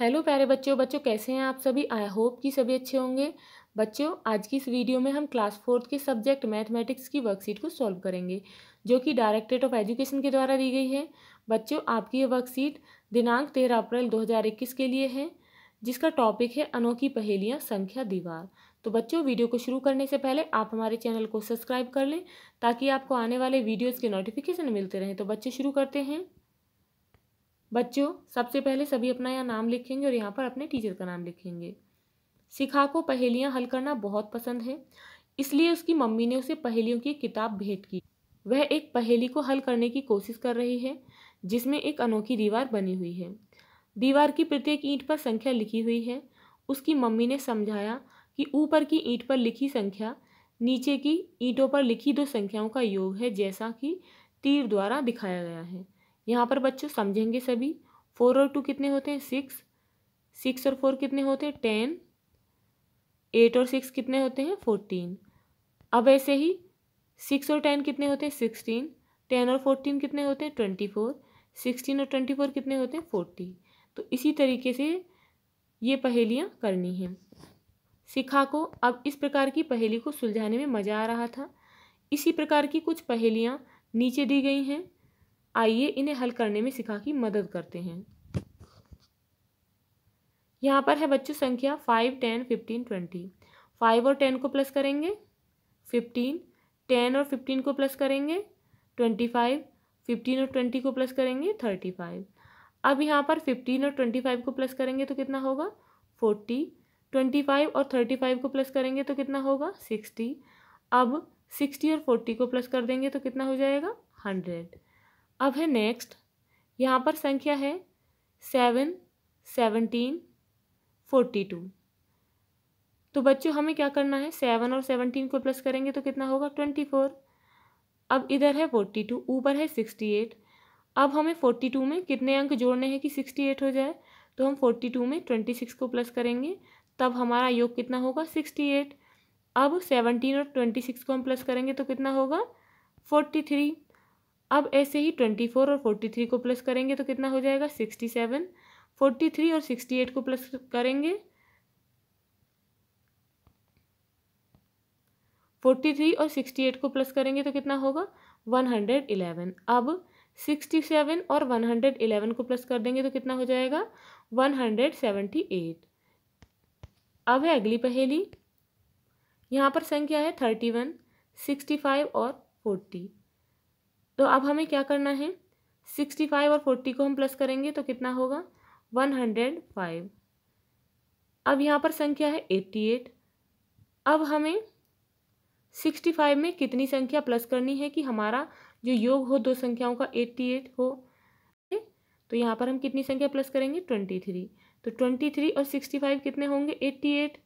hello प्यारे बच्चों बच्चों कैसे हैं आप सभी आई होप कि सभी अच्छे होंगे बच्चों आज की इस वीडियो में हम क्लास फोर्थ के सब्जेक्ट मैथमेटिक्स की वर्कशीट को सॉल्व करेंगे जो कि डायरेक्टरेट ऑफ एजुकेशन के द्वारा दी गई है बच्चों आपकी ये वर्कशीट दिनांक तेरह अप्रैल दो हज़ार इक्कीस के लिए है जिसका टॉपिक है अनोखी पहेलियाँ संख्या दीवार तो बच्चों वीडियो को शुरू करने से पहले आप हमारे चैनल को सब्सक्राइब कर लें ताकि आपको आने वाले वीडियोज़ के नोटिफिकेशन मिलते रहें तो बच्चे शुरू करते हैं बच्चों सबसे पहले सभी अपना यहाँ नाम लिखेंगे और यहाँ पर अपने टीचर का नाम लिखेंगे शिखा को पहेलियाँ हल करना बहुत पसंद है इसलिए उसकी मम्मी ने उसे पहेलियों की किताब भेंट की वह एक पहेली को हल करने की कोशिश कर रही है जिसमें एक अनोखी दीवार बनी हुई है दीवार की प्रत्येक ईंट पर संख्या लिखी हुई है उसकी मम्मी ने समझाया कि ऊपर की ईंट पर लिखी संख्या नीचे की ईंटों पर लिखी दो संख्याओं का योग है जैसा कि तीर द्वारा दिखाया गया है यहाँ पर बच्चों समझेंगे सभी फोर और टू कितने होते हैं सिक्स सिक्स और फोर कितने होते हैं टेन एट और सिक्स कितने होते हैं फोर्टीन अब ऐसे ही सिक्स और टेन कितने होते हैं सिक्सटीन टेन और फोर्टीन कितने होते हैं ट्वेंटी फोर सिक्सटीन और ट्वेंटी फोर कितने होते हैं फोर्टी तो इसी तरीके से ये पहेलियाँ करनी हैं सिखा को अब इस प्रकार की पहेली को सुलझाने में मज़ा आ रहा था इसी प्रकार की कुछ पहेलियाँ नीचे दी गई हैं आइए इन्हें हल करने में सिखा की मदद करते हैं यहाँ पर है बच्चों संख्या five ten fifteen twenty five और टेन को प्लस करेंगे फिफ्टीन टेन और फिफ्टीन को प्लस करेंगे ट्वेंटी फाइव फिफ्टीन और ट्वेंटी को प्लस करेंगे थर्टी फाइव अब यहाँ पर फिफ्टीन और ट्वेंटी फाइव को प्लस करेंगे तो कितना होगा फोर्टी ट्वेंटी फाइव और थर्टी फाइव को प्लस करेंगे तो कितना होगा सिक्सटी अब सिक्सटी और फोर्टी को प्लस कर देंगे तो कितना हो जाएगा हंड्रेड अब है नेक्स्ट यहाँ पर संख्या है सेवन सेवनटीन फोर्टी टू तो बच्चों हमें क्या करना है सेवन और सेवनटीन को प्लस करेंगे तो कितना होगा ट्वेंटी फोर अब इधर है फोर्टी टू ऊपर है सिक्सटी एट अब हमें फोर्टी टू में कितने अंक जोड़ने हैं कि सिक्सटी एट हो जाए तो हम फोर्टी टू में ट्वेंटी सिक्स को प्लस करेंगे तब हमारा योग कितना होगा सिक्सटी एट अब सेवनटीन और ट्वेंटी सिक्स को हम प्लस करेंगे तो कितना होगा फोर्टी थ्री अब ऐसे ही ट्वेंटी फोर और फोर्टी थ्री को प्लस करेंगे तो कितना हो जाएगा सिक्सटी सेवन फोर्टी थ्री और सिक्सटी एट को प्लस करेंगे फोर्टी थ्री और सिक्सटी एट को प्लस करेंगे तो कितना होगा वन हंड्रेड इलेवन अब सिक्सटी सेवन और वन हंड्रेड इलेवन को प्लस कर देंगे तो कितना हो जाएगा वन हंड्रेड सेवेंटी एट अब है अगली पहेली यहाँ पर संख्या है थर्टी वन सिक्सटी फाइव और फोर्टी तो अब हमें क्या करना है सिक्सटी फाइव और फोर्टी को हम प्लस करेंगे तो कितना होगा वन हंड्रेड फाइव अब यहाँ पर संख्या है एट्टी एट अब हमें सिक्सटी फाइव में कितनी संख्या प्लस करनी है कि हमारा जो योग हो दो संख्याओं का एट्टी एट हो तो यहाँ पर हम कितनी संख्या प्लस करेंगे ट्वेंटी थ्री तो ट्वेंटी थ्री और सिक्सटी फाइव कितने होंगे एट्टी एट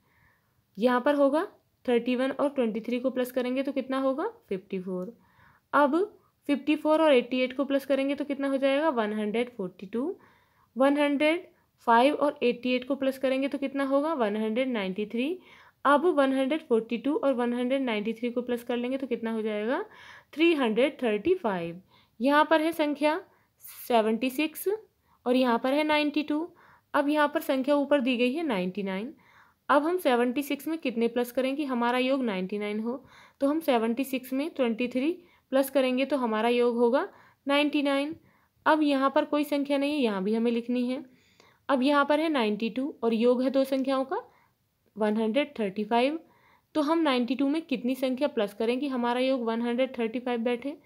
यहाँ पर होगा थर्टी वन और ट्वेंटी थ्री को प्लस करेंगे तो कितना होगा फिफ्टी फोर अब फिफ्टी फोर और एट्टी एट को प्लस करेंगे तो कितना हो जाएगा one hundred forty two one hundred five और एट्टी एट को प्लस करेंगे तो कितना होगा वन हंड्रेड नाइन्टी थ्री अब वन हंड्रेड फोर्टी टू और वन हंड्रेड नाइन्टी थ्री को प्लस कर लेंगे तो कितना हो जाएगा थ्री हंड्रेड थर्टी फाइव यहाँ पर है संख्या सेवेंटी सिक्स और यहाँ पर है नाइन्टी टू अब यहाँ पर संख्या ऊपर दी गई है नाइन्टी नाइन अब हम सेवेंटी सिक्स में कितने प्लस करेंगे हमारा योग नाइन्टी नाइन हो तो हम सेवेंटी सिक्स में ट्वेंटी थ्री प्लस करेंगे तो हमारा योग होगा नाइन्टी नाइन अब यहाँ पर कोई संख्या नहीं है यहाँ भी हमें लिखनी है अब यहाँ पर है नाइन्टी टू और योग है दो संख्याओं का वन हंड्रेड थर्टी फाइव तो हम नाइन्टी टू में कितनी संख्या प्लस करें कि हमारा योग वन हंड्रेड थर्टी फाइव बैठे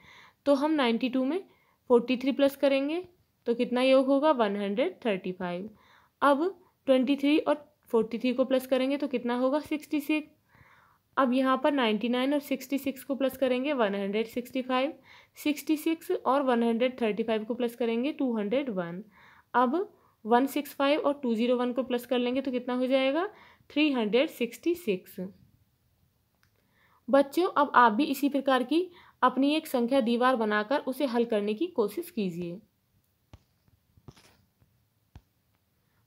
तो हम नाइन्टी टू में फोर्टी थ्री प्लस करेंगे तो कितना योग होगा वन हंड्रेड थर्टी फाइव अब ट्वेंटी थ्री और फोर्टी थ्री को प्लस करेंगे तो कितना होगा सिक्सटी सिक्स अब यहाँ पर नाइन्टी नाइन और सिक्सटी सिक्स को प्लस करेंगे one hundred sixty five sixty six और वन हंड्रेड थर्टी फाइव को प्लस करेंगे टू हंड्रेड वन अब वन सिक्स फाइव और टू ज़ीरो वन को प्लस कर लेंगे तो कितना हो जाएगा थ्री हंड्रेड सिक्सटी सिक्स बच्चों अब आप भी इसी प्रकार की अपनी एक संख्या दीवार बनाकर उसे हल करने की कोशिश कीजिए